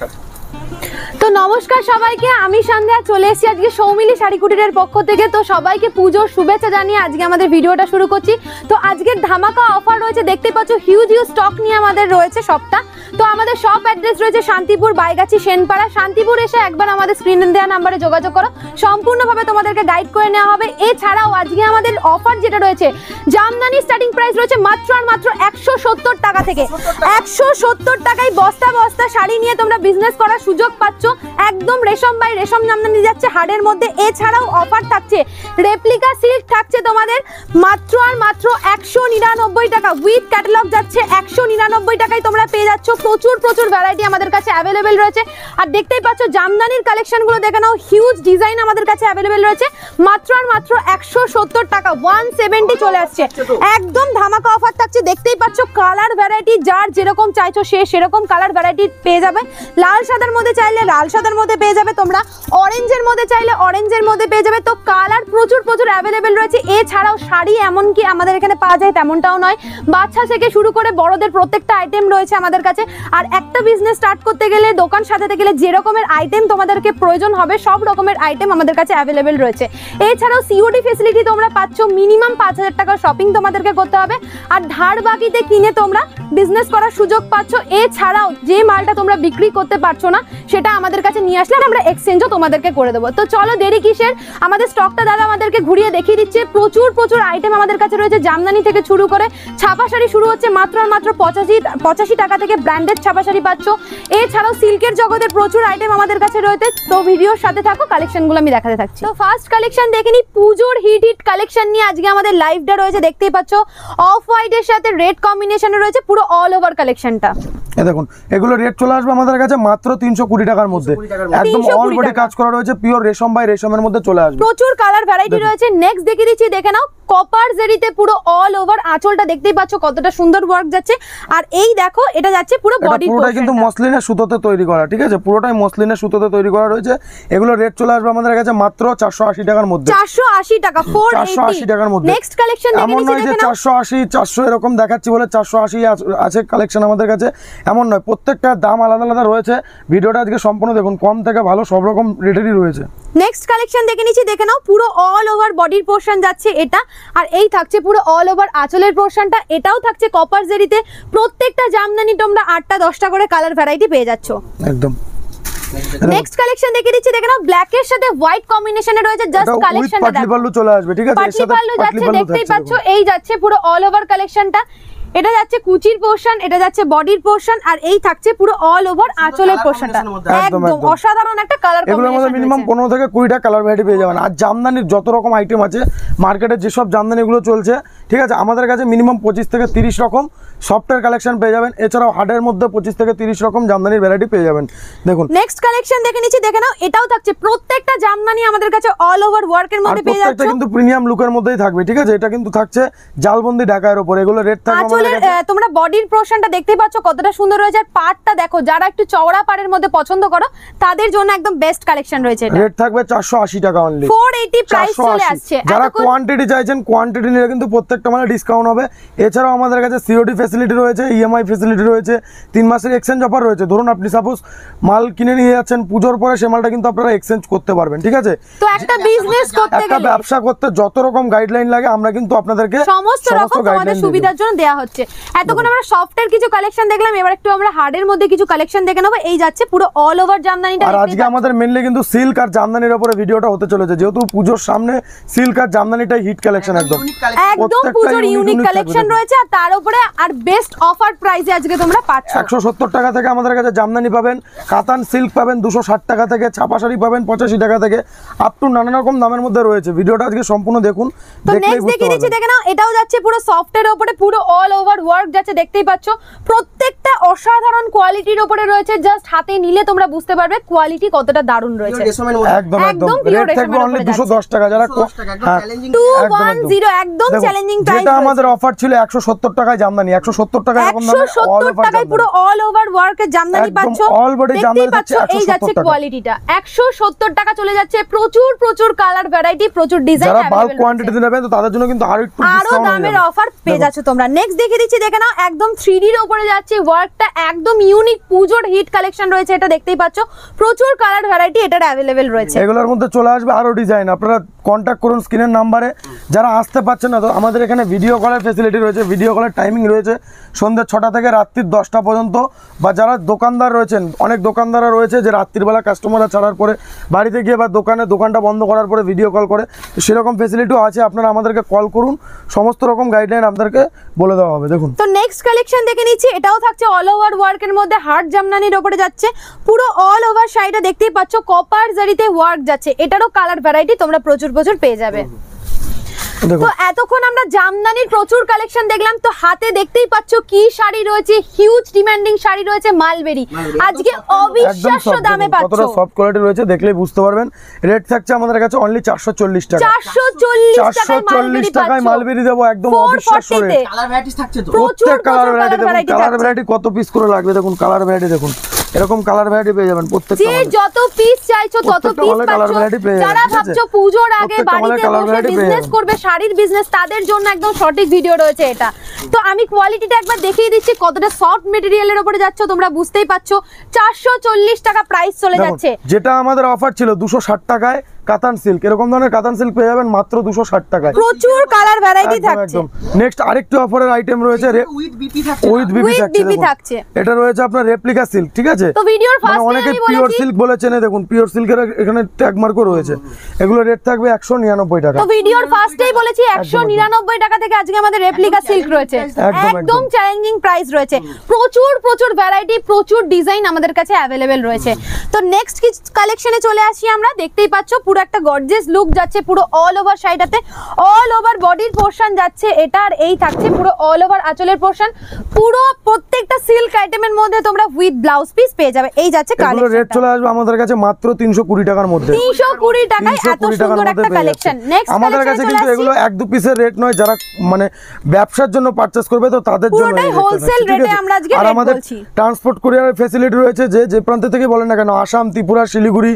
Как? তো নমস্কার সবাইকে আমি সন্ধ্যা চলে এসেছি আজকে সৌমিলি শাড়ি কুটিরের পক্ষ থেকে তো সবাইকে পুজোর শুভেচ্ছা জানিয়ে আজকে আমাদের ভিডিওটা শুরু করছি তো আজকের ধামাকা অফার রয়েছে দেখতে পাচ্ছ হিউজ হিউজ স্টক নিয়ে আমাদের রয়েছে সবটা তো আমাদের সব অ্যাড্রেস রয়েছে শান্তিপুর বাইগাছি সেনপাড়া শান্তিপুর এসে একবার আমাদের স্ক্রিনে দেওয়া নাম্বারে যোগাযোগ করো সম্পূর্ণভাবে তোমাদেরকে গাইড করে নেওয়া হবে এছাড়াও আজকে আমাদের অফার যেটা রয়েছে জামদানি স্টার্টিং প্রাইস রয়েছে মাত্র আর মাত্র একশো টাকা থেকে একশো টাকায় বস্তা বস্তা শাড়ি নিয়ে তোমরা বিজনেস করা সুযোগ পাচ্ছ একদম রেশম বাই রেশম নাম যাচ্ছে হাড়ের মধ্যে এছাড়াও অফার থাকছে রেপ্লিকা সিল্ক থাকছে তোমাদের মাত্র আর মাত্র একশো নিরানব্বই টাকা উইথ ক্যাটালগ যাচ্ছে একশো নিরানব্বই টাকায় তোমরা পেয়ে যাচ্ছ প্রচুর প্রচুর ভ্যারাইটি আমাদের কাছে অ্যাভেলেবেল রয়েছে আর দেখতেই পাচ্ছ জামদানির কালেকশনগুলো দেখে নাও হিউজ ডিজাইন আমাদের কাছে অ্যাভেলেবেল রয়েছে মাত্র আর মাত্র একশো টাকা ওয়ান চলে আসছে একদম ধামাকা অফার ভ্যারাইটি যার যেরকম চাইছো সে সেরকম কালার ভ্যারাইটি পেয়ে যাবে লাল সাদার মধ্যে চাইলে লাল সাদার মধ্যে পেয়ে যাবে তোমরা অরেঞ্জের মধ্যে চাইলে অরেঞ্জের মধ্যে পেয়ে যাবে তো কালার প্রচুর প্রচুর অ্যাভেলেবেল রয়েছে এছাড়াও শাড়ি এমনকি আমাদের এখানে পাওয়া যায় তেমনটাও নয় বাচ্চা থেকে শুরু করে বড়দের প্রত্যেকটা আইটেম রয়েছে আমাদের কাছে আর একটা বিজনেস স্টার্ট করতে গেলে দোকান সাজাতে গেলে যে রকমের আইটেম তোমাদেরকে প্রয়োজন হবে সব রকমের আইটেম আমাদের কাছে অ্যাভেলেবেল রয়েছে এছাড়াও সিওডি ফেসিলিটি তোমরা পাচ্ছ মিনিমাম পাঁচ হাজার টাকার শপিং তোমাদেরকে করতে হবে আর ধার বাকিতে কিনে তোমরা বিজনেস করার সুযোগ পাচ্ছ এছাড়াও যে মালটা তোমরা বিক্রি করতে পারছো না সেটা আমাদের কাছে নিয়ে আসলে আমরা এক্সচেঞ্জও তোমাদেরকে করে দেবো তো চলো দেরি কিসের আমাদের স্টকটা দাদা আমাদেরকে ঘুরিয়ে দেখিয়ে দিচ্ছে প্রচুর প্রচুর আইটেম আমাদের কাছে রয়েছে জামদানি থেকে শুরু করে ছাপা শাড়ি শুরু হচ্ছে মাত্র আর মাত্র পঁচাশি পঁচাশি টাকা থেকে ব্র্যান্ডেড ছাপা শাড়ি পাচ্ছ এছাড়াও সিল্কের জগতের প্রচুর আইটেম আমাদের কাছে রয়েছে তো ভিডিওর সাথে থাকো কালেকশনগুলো আমি দেখাতে থাকছি তো ফার্স্ট কালেকশন দেখে নি পুজোর হিট হিট কালেকশন নিয়ে আজকে আমাদের লাইভটা রয়েছে দেখতেই পাচ্ছ অফ হোয়াইটের সাথে রেড কম্বিনেশনে রয়েছে পুরো অল ওভার কালেকশনটা এ দেখুন এগুলো রেট চলে আসবে আমাদের কাছে মাত্র তিনশো কুড়ি টাকার মধ্যে একদম অল কাজ করা রয়েছে পিওর রেশম বাই রেশমের মধ্যে চলে আসবে প্রচুর কালার ভ্যারাইটি রয়েছে নেক্সট দেখিয়ে দিচ্ছি দেখে নাও কপার জেরিতে পুরো অল ওভার আঁচলটা দেখতেই পাচ্ছ কতটা সুন্দর ওয়ার্ক যাচ্ছে আর এই দেখো এটা যাচ্ছে পুরো বডি পুরোটাই কিন্তু মসলিনের সুতোতে তৈরি করা ঠিক আছে পুরোটাই মসলিনের সুতোতে তৈরি করা রয়েছে এগুলো রেট চলে আসবে আমাদের কাছে মাত্র 480 টাকার মধ্যে 480 টাকা 480 টাকার মধ্যে নেক্সট কালেকশন দেখে নিচ্ছি দেখেন 480 400 এরকম দেখাচ্ছি বলে 480 আছে কালেকশন আমাদের কাছে এমন নয় প্রত্যেকটা দাম আলাদা আলাদা রয়েছে ভিডিওটা আজকে সম্পূর্ণ দেখুন কম থেকে ভালো সব রকম রেটেরই রয়েছে নেক্সট কালেকশন দেখে নিচ্ছি দেখে নাও পুরো অল ওভার বডির পোর্শন যাচ্ছে এটা আর এই থাকছে পুরো অল ওভার আঁচলের পোর্শনটা এটাও থাকছে কপার জেরিতে প্রত্যেকটা জামদানি তোমরা আটটা দশটা করে কালার ভ্যারাইটি পেয়ে যাচ্ছ একদম নেক্সট কালেকশন দেখে নিচ্ছি দেখে নাও ব্ল্যাক এর সাথে হোয়াইট কম্বিনেশনে রয়েছে জাস্ট কালেকশনটা পাটলি চলে আসবে ঠিক আছে যাচ্ছে দেখতেই পাচ্ছ এই যাচ্ছে পুরো অল ওভার কালেকশনটা এটা যাচ্ছে কুচির পোর্শন এটা যাচ্ছে বডির পোর্শন আর এই থাকছে পুরো অল ওভার আঁচলের পোর্শনটা একদম অসাধারণ একটা কালার এগুলোর মধ্যে মিনিমাম 15 থেকে 20টা কালার ভ্যারাইটি পেয়ে যাবেন আর জামদানির যত রকম আইটেম আছে মার্কেটে যেসব জামদানিগুলো চলছে ঠিক আছে আমাদের কাছে মিনিমাম পঁচিশ থেকে তিরিশ রকম সফটওয়্যার কালেকশন পেয়ে যাবেন এছাড়াও হার্ডের মধ্যে পঁচিশ থেকে তিরিশ রকম জামদানির ভ্যারাইটি পেয়ে যাবেন দেখুন নেক্সট কালেকশন দেখে নিচ্ছি দেখে নাও এটাও থাকছে প্রত্যেকটা জামদানি আমাদের কাছে অল ওভার ওয়ার্কের মধ্যে পেয়ে যাচ্ছে কিন্তু প্রিমিয়াম লুকের মধ্যেই থাকবে ঠিক আছে এটা কিন্তু থাকছে জালবন্দি ঢাকার উপর এগুলো রেট থাকবে আসলে তোমরা বডির পোরশনটা দেখতেই পাচ্ছ কতটা সুন্দর রয়েছে আর পাটটা দেখো যারা একটু চওড়া পাড়ের মধ্যে পছন্দ করো তাদের জন্য একদম বেস্ট কালেকশন রয়েছে এটা রেট থাকবে 480 টাকা অনলি 480 প্রাইস চলে আসছে যারা কোয়ান্টিটি চাইছেন কোয়ান্টিটি নিয়ে কিন্তু প্রত্যেক একটা মানে ডিসকাউন্ট হবে এছাড়াও আমাদের কাছে সিওডি ফেসিলিটি রয়েছে ইএমআই e ফেসিলিটি রয়েছে তিন মাসের এক্সচেঞ্জ অফার রয়েছে ধরুন আপনি সাপোজ মাল কিনে নিয়ে যাচ্ছেন পুজোর পরে সে মালটা কিন্তু আপনারা এক্সচেঞ্জ করতে পারবেন ঠিক আছে তো একটা বিজনেস করতে একটা ব্যবসা করতে যত রকম গাইডলাইন লাগে আমরা কিন্তু আপনাদেরকে সমস্ত রকম আমাদের সুবিধার জন্য দেয়া হচ্ছে এতক্ষণ আমরা সফটের কিছু কালেকশন দেখলাম এবার একটু আমরা হার্ডের মধ্যে কিছু কালেকশন দেখে নেব এই যাচ্ছে পুরো অল ওভার জামদানিটা আর আজকে আমাদের মেনলি কিন্তু সিল্ক আর জামদানির উপরে ভিডিওটা হতে চলেছে যেহেতু পুজোর সামনে সিল্ক আর জামদানিটাই হিট কালেকশন একদম একদম পুজোর ইউনিক কালেকশন রয়েছে আর তার উপরে আর বেস্ট অফার প্রাইসে আজকে তোমরা পাচ্ছ 170 টাকা থেকে আমাদের কাছে জামদানি পাবেন কাতান সিল্ক পাবেন 260 টাকা থেকে ছাপা শাড়ি পাবেন 85 টাকা থেকে আপ টু নানা রকম দামের মধ্যে রয়েছে ভিডিওটা আজকে সম্পূর্ণ দেখুন তো নেক্সট দিচ্ছি দেখে নাও এটাও যাচ্ছে পুরো উপরে পুরো অল ওভার ওয়ার্ক যাচ্ছে দেখতেই পাচ্ছ প্রত্যেকটা অসাধারণ কোয়ালিটির উপরে রয়েছে জাস্ট হাতে নিলে তোমরা বুঝতে পারবে কোয়ালিটি কতটা দারুণ রয়েছে একদম একদম রেট থাকবে 210 টাকা যারা 210 একদম চ্যালেঞ্জিং যেটা আমাদের অফার ছিল 170 টাকায় জামদানি 170 টাকায় এরকম দামে 170 টাকায় পুরো অল ওভার ওয়ার্কের জামদানি পাচ্ছো অল বডি জামদানি পাচ্ছ এই যাচ্ছে কোয়ালিটিটা 170 টাকা চলে যাচ্ছে প্রচুর প্রচুর কালার ভ্যারাইটি প্রচুর ডিজাইন যারা বাল্ক কোয়ান্টিটিতে নেবেন তো তাদের জন্য কিন্তু আরো একটু আরো দামের অফার পেয়ে যাচ্ছ তোমরা নেক্সট দেখে দিচ্ছি দেখে নাও একদম 3D এর উপরে যাচ্ছে ওয়ার্কটা একদম ইউনিক পূজোর হিট কালেকশন রয়েছে এটা দেখতেই পাচ্ছো প্রচুর কালার ভ্যারাইটি এটার অ্যাভেলেবেল রয়েছে এগুলোর মধ্যে চলে আসবে আরো ডিজাইন আপনারা কন্টাক্ট করুন স্ক্রিনের নম্বরে যারা আসতে পারছেন না তো আমাদের এখানে ভিডিও কলের ফেসিলিটি রয়েছে ভিডিও কলের টাইমিং রয়েছে সন্ধ্যে ছটা থেকে রাত্রির দশটা পর্যন্ত বা যারা দোকানদার রয়েছেন অনেক দোকানদাররা রয়েছে যে রাত্রিবেলা কাস্টমাররা ছাড়ার পরে বাড়িতে গিয়ে বা দোকানে দোকানটা বন্ধ করার পরে ভিডিও কল করে সেরকম ফেসিলিটিও আছে আপনারা আমাদেরকে কল করুন সমস্ত রকম গাইডলাইন আপনাদেরকে বলে দেওয়া হবে দেখুন তো নেক্সট কালেকশন দেখে নিচ্ছি এটাও থাকছে অল ওভার ওয়ার্কের মধ্যে হার্ট জামনানির ওপরে যাচ্ছে পুরো অল ওভার শাড়িটা দেখতেই পাচ্ছ কপার জারিতে ওয়ার্ক যাচ্ছে এটারও কালার ভ্যারাইটি তোমরা প্রচুর প্রচুর পেয়ে যাবে তো এতক্ষণ আমরা জামদানির প্রচুর কালেকশন দেখলাম তো হাতে দেখতেই পাচ্ছ কি শাড়ি রয়েছে হিউজ ডিমান্ডিং শাড়ি রয়েছে মালবেরি আজকে অবিশ্বাস্য দামে পাচ্ছ কতটা সফট কোয়ালিটি রয়েছে দেখলেই বুঝতে পারবেন রেট থাকছে আমাদের কাছে অনলি 440 টাকা 440 টাকায় মালবেরি দেবো একদম অবিশ্বাস্য রেট কালার ভ্যারাইটি থাকছে তো প্রত্যেক কালার ভ্যারাইটি কত পিস করে লাগবে দেখুন কালার ভ্যারাইটি দেখুন এরকম কালার ভ্যারাইটি পেয়ে যাবেন প্রত্যেকটা যে যত পিস চাইছো তত পিস কালার ভ্যারাইটি পেয়ে যাবেন যারা ভাবছো পূজোর আগে বাড়িতে বসে বিজনেস করবে শাড়ির বিজনেস তাদের জন্য একদম সঠিক ভিডিও রয়েছে এটা তো আমি কোয়ালিটিটা একবার দেখিয়ে দিচ্ছি কতটা সফট মেটেরিয়ালের উপরে যাচ্ছে তোমরা বুঝতেই পারছো 440 টাকা প্রাইস চলে যাচ্ছে যেটা আমাদের অফার ছিল 260 টাকায় কাতান সিল্ক এরকম ধরনের কাতান সিল্ক পেয়ে যাবেন মাত্র দুশো ষাট টাকায় প্রচুর কালার ভ্যারাইটি থাকছে নেক্সট আরেকটি অফারের আইটেম রয়েছে উইথ বিপি থাকছে এটা রয়েছে আপনার রেপ্লিকা সিল্ক ঠিক আছে মানে অনেকে পিওর সিল্ক বলে চেনে দেখুন পিওর সিল্কের এখানে ট্যাগ মার্কও রয়েছে এগুলো রেট থাকবে একশো নিরানব্বই টাকা ভিডিওর ফার্স্টেই বলেছি একশো নিরানব্বই টাকা থেকে আজকে আমাদের রেপ্লিকা সিল্ক রয়েছে একদম চ্যালেঞ্জিং প্রাইস রয়েছে প্রচুর প্রচুর ভ্যারাইটি প্রচুর ডিজাইন আমাদের কাছে অ্যাভেলেবেল রয়েছে তো নেক্সট কালেকশনে চলে আসি আমরা দেখতেই পাচ্ছ পুরো একটা গর্জেস লুক যাচ্ছে পুরো অল ওভার শাড়িটাতে অল ওভার বডির পোর্শন যাচ্ছে এটা আর এই থাকছে পুরো অল ওভার আঁচলের পোর্শন পুরো প্রত্যেকটা সিল্ক আইটেমের মধ্যে তোমরা উইথ ব্লাউজ পিস পেয়ে যাবে এই যাচ্ছে কালেকশন রেট চলে আসবে আমাদের কাছে মাত্র 320 টাকার মধ্যে 320 টাকায় এত সুন্দর একটা কালেকশন নেক্সট আমাদের কাছে কিন্তু এগুলো এক দু পিসের রেট নয় যারা মানে ব্যবসার জন্য পারচেজ করবে তো তাদের জন্য হোলসেল রেটে আমরা আজকে আর আমাদের ট্রান্সপোর্ট কুরিয়ারের ফ্যাসিলিটি রয়েছে যে যে প্রান্ত থেকে বলেন না কেন আসাম ত্রিপুরা শিলিগুড়ি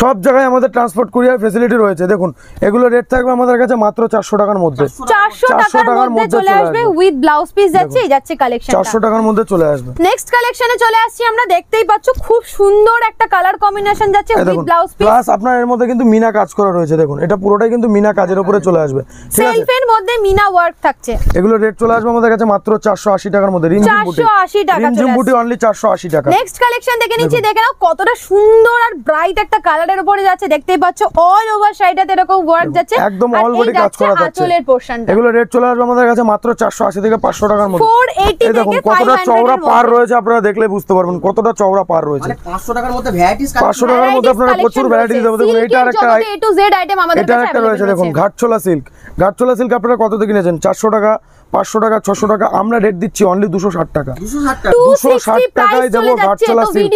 সব জায়গায় আমাদের ট্রান্সপোর্ট কুরিয়ার ফেসিলিটি রয়েছে দেখুন এগুলো রেট থাকবে আমাদের কাছে মাত্র 400 টাকার মধ্যে 400 টাকার মধ্যে চলে আসবে উইথ ব্লাউজ পিস যাচ্ছে যাচ্ছে কালেকশন 400 টাকার মধ্যে চলে আসবে নেক্সট কালেকশনে চলে আসছি আমরা দেখতেই পাচ্ছ খুব সুন্দর একটা কালার কম্বিনেশন যাচ্ছে উইথ ব্লাউজ পিস প্লাস আপনার এর মধ্যে কিন্তু মিনা কাজ করা রয়েছে দেখুন এটা পুরোটাই কিন্তু মিনা কাজের উপরে চলে আসবে সেলফ এর মধ্যে মিনা ওয়ার্ক থাকছে এগুলো রেট চলে আসবে আমাদের কাছে মাত্র 480 টাকার মধ্যে জুম বুটি 480 টাকা জুম বুটি অনলি 480 টাকা নেক্সট কালেকশন দেখে নিচ্ছি দেখে নাও কতটা সুন্দর আর ব্রাইট একটা কালার বর্ডারের উপরে যাচ্ছে দেখতেই পাচ্ছ অল ওভার শাড়িটাতে এরকম ওয়ার্ক যাচ্ছে একদম অল বডি কাজ করা যাচ্ছে আঁচলের পোরশনটা এগুলো রেট চলে আসবে আমাদের কাছে মাত্র 480 থেকে 500 টাকার মধ্যে 480 থেকে 500 কতটা চওড়া পার রয়েছে আপনারা দেখলে বুঝতে পারবেন কতটা চওড়া পার রয়েছে মানে 500 টাকার মধ্যে ভ্যারাইটিস 500 টাকার মধ্যে আপনারা প্রচুর ভ্যারাইটিস দেবো দেখুন এটা একটা এ টু জেড আইটেম আমাদের কাছে রয়েছে দেখুন ঘাটছোলা সিল্ক ঘাটছোলা সিল্ক আপনারা কত থেকে নিয়েছেন 400 টাকা পাঁচশো টাকা ছশো টাকা আমরা রেট দিচ্ছি অনলি দুশো ষাট টাকা দুশো ষাট টাকায় দেবো ঘাটচালা সিল্ক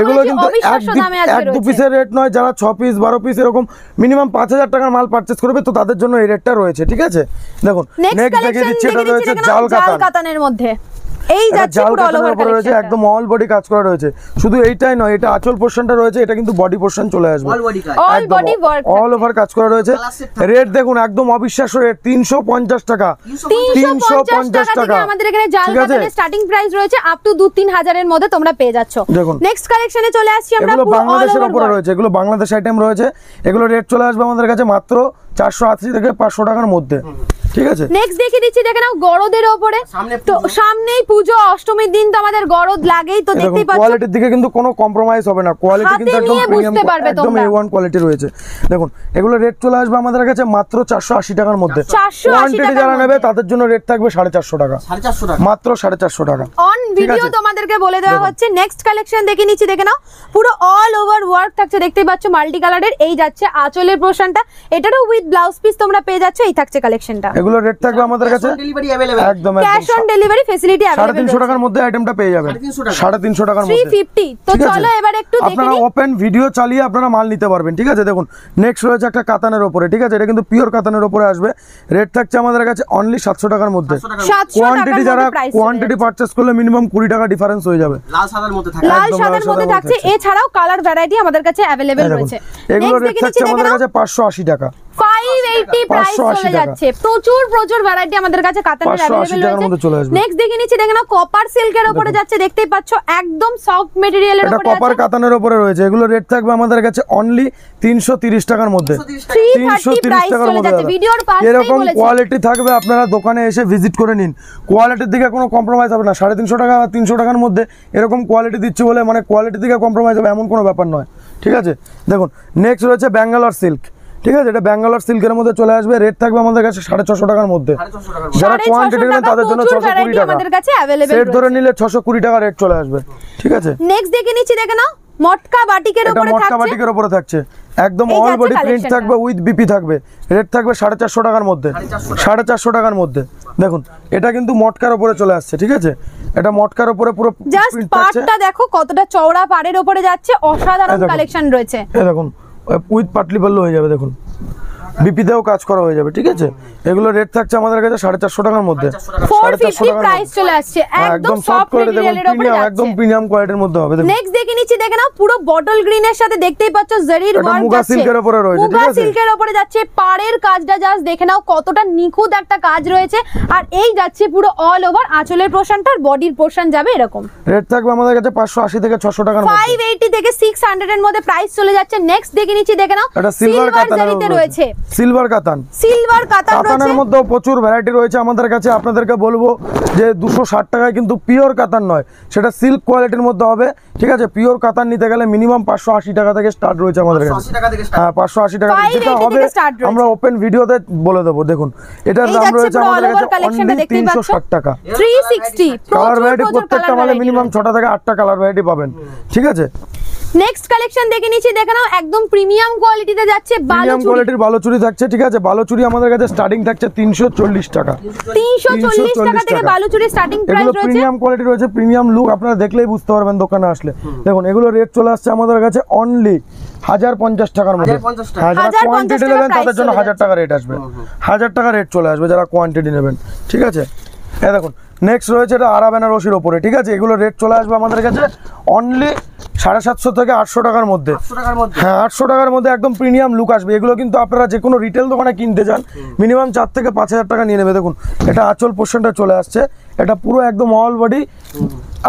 এগুলো কিন্তু এক এক দু পিসের রেট নয় যারা ছ পিস বারো পিস এরকম মিনিমাম পাঁচ হাজার টাকার মাল পারচেস করবে তো তাদের জন্য এই রেটটা রয়েছে ঠিক আছে দেখুন নেক্সট দেখে দিচ্ছি এটা রয়েছে জাল কাতানের মধ্যে এই যাচ্ছে পুরো অল একদম অল বডি কাজ করা রয়েছে শুধু এইটাই নয় এটা আঁচল পোরশনটা রয়েছে এটা কিন্তু বডি পোরশন চলে আসবে অল বডি কাজ অল ওভার কাজ করা রয়েছে রেট দেখুন একদম অবিশ্বাস্য রেট 350 টাকা 350 টাকা আমাদের এখানে জাল বাজারে স্টার্টিং প্রাইস রয়েছে আপ টু 2 3000 এর মধ্যে তোমরা পেয়ে যাচ্ছ নেক্সট কালেকশনে চলে আসছি আমরা পুরো বাংলাদেশের উপরে রয়েছে এগুলো বাংলাদেশ আইটেম রয়েছে এগুলো রেট চলে আসবে আমাদের কাছে মাত্র 480 থেকে 500 টাকার মধ্যে ঠিক আছে নেক্সট মাত্র টাকা তাদের জন্য রেট থাকবে টাকা মাত্র টাকা অন ভিডিও তোমাদেরকে বলে দেওয়া হচ্ছে নেক্সট কালেকশন দেখে নিচ্ছি দেখে নাও পুরো অল ওভার ওয়ার্ক থাকছে দেখতেই পাচ্ছ মাল্টি কালারের এই যাচ্ছে আঁচলের পোর্শনটা এটারও উইথ ব্লাউজ পিস তোমরা পেয়ে যাচ্ছ এই থাকছে কালেকশনটা এগুলো রেট থাকবে আমাদের কাছে একদম ক্যাশ অন ডেলিভারি ফ্যাসিলিটি আছে 350 টাকার মধ্যে আইটেমটা পেয়ে যাবেন 350 টাকার মধ্যে 350 তো চলো এবার একটু দেখে আপনারা ওপেন ভিডিও চালিয়ে আপনারা মাল নিতে পারবেন ঠিক আছে দেখুন নেক্সট রয়েছে একটা কাতানের উপরে ঠিক আছে এটা কিন্তু পিওর কাতানের উপরে আসবে রেট থাকছে আমাদের কাছে অনলি 700 টাকার মধ্যে 700 কোয়ান্টিটি যারা কোয়ান্টিটি পারচেজ করলে মিনিমাম 20 টাকা ডিফারেন্স হয়ে যাবে লাল সাদার মধ্যে থাকছে লাল সাদার মধ্যে থাকছে এছাড়াও কালার ভ্যারাইটি আমাদের কাছে अवेलेबल রয়েছে এগুলো রেট থাকছে আমাদের কাছে 580 টাকা প্রচুর প্রচুর ভ্যারাইটি আমাদের কাছে নেক্সট দেখে নিচ্ছি কপার সিল্কের যাচ্ছে দেখতেই একদম কপার কাতানের রয়েছে এগুলো রেট থাকবে আমাদের কাছে অনলি টাকার মধ্যে টাকার মধ্যে কোয়ালিটি থাকবে আপনারা দোকানে এসে ভিজিট করে নিন কোয়ালিটির দিকে কোনো কম্প্রোমাইজ হবে না সাড়ে তিনশো টাকা বা টাকার মধ্যে এরকম কোয়ালিটি দিচ্ছে বলে মানে কোয়ালিটির দিকে কম্প্রোমাইজ হবে এমন কোনো ব্যাপার নয় ঠিক আছে দেখুন নেক্সট রয়েছে ব্যাঙ্গালোর সিল্ক ঠিক আছে এটা ব্যাঙ্গালোর সিল্কের মধ্যে চলে আসবে রেট থাকবে আমাদের কাছে সাড়ে ছশো টাকার মধ্যে যারা কোয়ান্টিটি নেবেন তাদের জন্য ছশো কুড়ি টাকা সেট ধরে নিলে ছশো কুড়ি টাকা রেট চলে আসবে ঠিক আছে নেক্সট দেখে নিচ্ছি দেখে নাও মটকা বাটিকের মটকা বাটিকের উপরে থাকছে একদম অল বডি প্রিন্ট থাকবে উইথ বিপি থাকবে রেট থাকবে সাড়ে চারশো টাকার মধ্যে সাড়ে চারশো টাকার মধ্যে দেখুন এটা কিন্তু মটকার উপরে চলে আসছে ঠিক আছে এটা মটকার উপরে পুরো জাস্ট পাটটা দেখো কতটা চওড়া পাড়ের উপরে যাচ্ছে অসাধারণ কালেকশন রয়েছে দেখুন উইথ পাটলি পাল্লু হয়ে যাবে দেখুন বিপিতেও কাজ করা হয়ে যাবে ঠিক আছে এগুলো রেট থাকছে আমাদের কাছে সাড়ে চারশো টাকার মধ্যে সাড়ে টাকার হ্যাঁ, একদম প্রিমিয়াম কোয়ালিটির মধ্যে হবে নেক্সট দেখে নিচ্ছি দেখে নাও পুরো সিল্কের যাচ্ছে পাড়ের কাজটা জাস্ট দেখে নাও কতটা নিখুঁত একটা কাজ রয়েছে আর এই যাচ্ছে পুরো অল ওভার আঁচলের আর বডির যাবে এরকম আমাদের কাছে থেকে ছশো টাকা থেকে এর মধ্যে চলে যাচ্ছে নেক্সট দেখে নিচ্ছি দেখে নাও রয়েছে সিলভার কাতান সিলভার কাতানের মধ্যেও প্রচুর ভ্যারাইটি রয়েছে আমাদের কাছে আপনাদেরকে বলবো যে দুশো ষাট টাকায় কিন্তু পিওর কাতান নয় সেটা সিল্ক কোয়ালিটির মধ্যে হবে ঠিক আছে পিওর কাতান নিতে গেলে মিনিমাম পাঁচশো আশি টাকা থেকে স্টার্ট রয়েছে আমাদের কাছে হ্যাঁ পাঁচশো আশি টাকা যেটা হবে আমরা ওপেন ভিডিওতে বলে দেবো দেখুন এটার দাম রয়েছে আমাদের কাছে তিনশো ষাট টাকা কালার ভ্যারাইটি প্রত্যেকটা মানে মিনিমাম ছটা থেকে আটটা কালার ভ্যারাইটি পাবেন ঠিক আছে নেক্সট কালেকশন দেখে নিচ্ছি দেখে নাও একদম প্রিমিয়াম কোয়ালিটিতে যাচ্ছে প্রিমিয়াম কোয়ালিটির ভালো চুড়ি থাকছে ঠিক আছে ভালো চুড়ি আমাদের কাছে স্টার্টিং থাকছে 340 টাকা 340 টাকা থেকে ভালো চুড়ি স্টার্টিং প্রাইস রয়েছে প্রিমিয়াম কোয়ালিটি রয়েছে প্রিমিয়াম লুক আপনারা দেখলেই বুঝতে পারবেন দোকানে আসলে দেখুন এগুলো রেট চলে আসছে আমাদের কাছে অনলি 1050 টাকার মধ্যে 1050 কোয়ান্টিটি নেবেন তাদের জন্য 1000 টাকা রেট আসবে 1000 টাকা রেট চলে আসবে যারা কোয়ান্টিটি নেবেন ঠিক আছে এই দেখুন নেক্সট রয়েছে এটা আরা বেনারসির ওপরে ঠিক আছে এগুলো রেট চলে আসবে আমাদের কাছে অনলি সাড়ে সাতশো থেকে আটশো টাকার মধ্যে হ্যাঁ আটশো টাকার মধ্যে একদম প্রিমিয়াম লুক আসবে এগুলো কিন্তু আপনারা যে কোনো রিটেল দোকানে কিনতে যান মিনিমাম চার থেকে পাঁচ হাজার টাকা নিয়ে নেবে দেখুন এটা আচল পোর্শনটা চলে আসছে এটা পুরো একদম অল বডি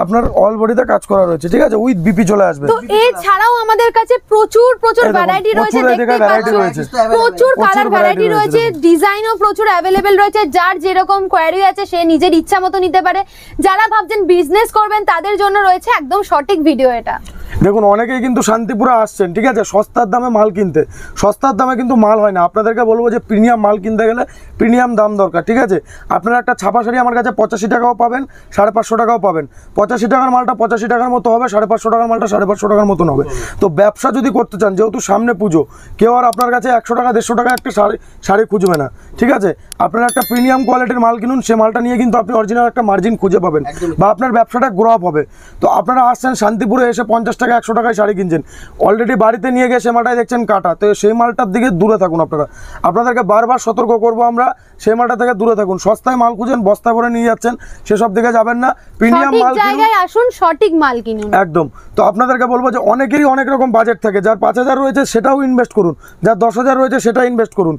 আপনার অল বডিতে কাজ করা রয়েছে ঠিক আছে উইথ বিপি চলে আসবে এছাড়াও আমাদের কাছে প্রচুর প্রচুর ভ্যারাইটি রয়েছে দেখতে পাচ্ছেন প্রচুর কালার ভ্যারাইটি রয়েছে ডিজাইনও প্রচুর अवेलेबल রয়েছে যার যেরকম কোয়ারি আছে সে নিজের ইচ্ছা মতো নিতে পারে যারা ভাবছেন বিজনেস করবেন তাদের জন্য রয়েছে একদম সঠিক ভিডিও এটা দেখুন অনেকেই কিন্তু শান্তিপুরে আসছেন ঠিক আছে সস্তার দামে মাল কিনতে সস্তার দামে কিন্তু মাল হয় না আপনাদেরকে বলবো যে প্রিমিয়াম মাল কিনতে গেলে প্রিমিয়াম দাম দরকার ঠিক আছে আপনারা একটা ছাপা শাড়ি আমার কাছে পঁচাশি টাকাও পাবেন সাড়ে পাঁচশো টাকাও পাবেন পঁচাশি টাকার মালটা পঁচাশি টাকার মতো হবে সাড়ে পাঁচশো টাকার মালটা সাড়ে পাঁচশো টাকার মতন হবে তো ব্যবসা যদি করতে চান যেহেতু সামনে পুজো কেউ আর আপনার কাছে একশো টাকা দেড়শো টাকা একটা শাড়ি শাড়ি খুঁজবে না ঠিক আছে আপনারা একটা প্রিমিয়াম কোয়ালিটির মাল কিনুন সে মালটা নিয়ে কিন্তু আপনি অরিজিনাল একটা মার্জিন খুঁজে পাবেন বা আপনার ব্যবসাটা গ্রো হবে তো আপনারা আসছেন শান্তিপুরে এসে পঞ্চাশ টাকা একশো টাকায় শাড়ি কিনছেন অলরেডি বাড়িতে নিয়ে গিয়ে সে মালটাই দেখছেন কাটা তো সেই মালটার দিকে দূরে থাকুন আপনারা আপনাদেরকে বারবার সতর্ক করব আমরা সেই মালটা থেকে দূরে থাকুন সস্তায় মাল খুঁজেন বস্তা ভরে নিয়ে যাচ্ছেন সেসব দিকে যাবেন না প্রিমিয়াম মাল জায়গায় আসুন সঠিক মাল কিনুন একদম তো আপনাদেরকে বলবো যে অনেকেরই অনেক রকম বাজেট থাকে যার পাঁচ হাজার রয়েছে সেটাও ইনভেস্ট করুন যার দশ হাজার রয়েছে সেটা ইনভেস্ট করুন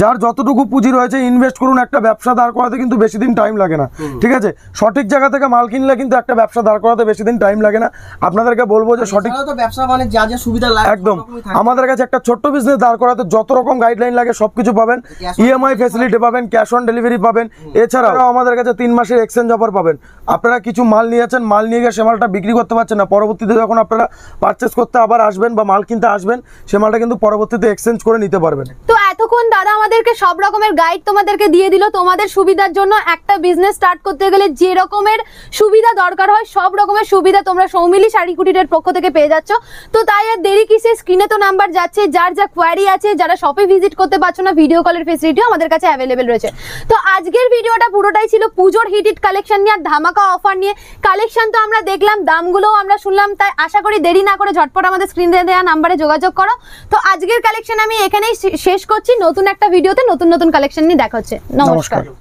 যার যতটুকু পুঁজি রয়েছে ইনভেস্ট করুন একটা ব্যবসা দাঁড় করাতে কিন্তু বেশি দিন টাইম লাগে না ঠিক আছে সঠিক জায়গা থেকে মাল কিনলে কিন্তু একটা ব্যবসা দাঁড় করাতে বেশি দিন টাইম লাগে না আপনাদেরকে বলবো যে একটা সঠিক ব্যবসা মানে যা যা সুবিধা লাগে একদম আমাদের কাছে একটা ছোট্ট বিজনেস দাঁড় করাতে যত রকম গাইডলাইন লাগে সবকিছু পাবেন ইএমআই ফেসিলিটি e পাবেন ক্যাশ অন ডেলিভারি পাবেন এছাড়াও আমাদের কাছে তিন মাসের এক্সচেঞ্জ অফার পাবেন আপনারা কিছু মাল নিয়েছেন মাল নিয়ে গিয়ে সে মালটা বিক্রি করতে পারছেন না পরবর্তীতে যখন আপনারা পারচেস করতে আবার আসবেন বা মাল কিনতে আসবেন সে মালটা কিন্তু পরবর্তীতে এক্সচেঞ্জ করে নিতে পারবেন তো এতক্ষণ দাদা আমাদেরকে সব রকমের গাইড তোমাদেরকে দিয়ে দিল তোমাদের সুবিধার জন্য একটা বিজনেস স্টার্ট করতে গেলে যে রকমের সুবিধা দরকার হয় সব রকমের সুবিধা তোমরা সৌমিলি শাড়ি কুটিরের পক্ষ থেকে পেয়ে যাচ্ছ তো তাই আর দেরি সে স্ক্রিনে তো নাম্বার যাচ্ছে যার যা কোয়ারি আছে যারা শপে ভিজিট করতে পারছো না ভিডিও কলের ফেসিলিটিও আমাদের কাছে অ্যাভেলেবেল রয়েছে তো আজকের ভিডিওটা পুরোটাই ছিল পুজোর হিটেড কালেকশন নিয়ে আর ধামাকা অফার নিয়ে কালেকশন তো আমরা দেখলাম দামগুলোও আমরা শুনলাম তাই আশা করি দেরি না করে ঝটপট আমাদের স্ক্রিনে দেওয়া নাম্বারে যোগাযোগ করো তো আজকের কালেকশন আমি এখানেই শেষ করছি নতুন একটা ভিডিওতে নতুন নতুন কালেকশন নিয়ে দেখা হচ্ছে নমস্কার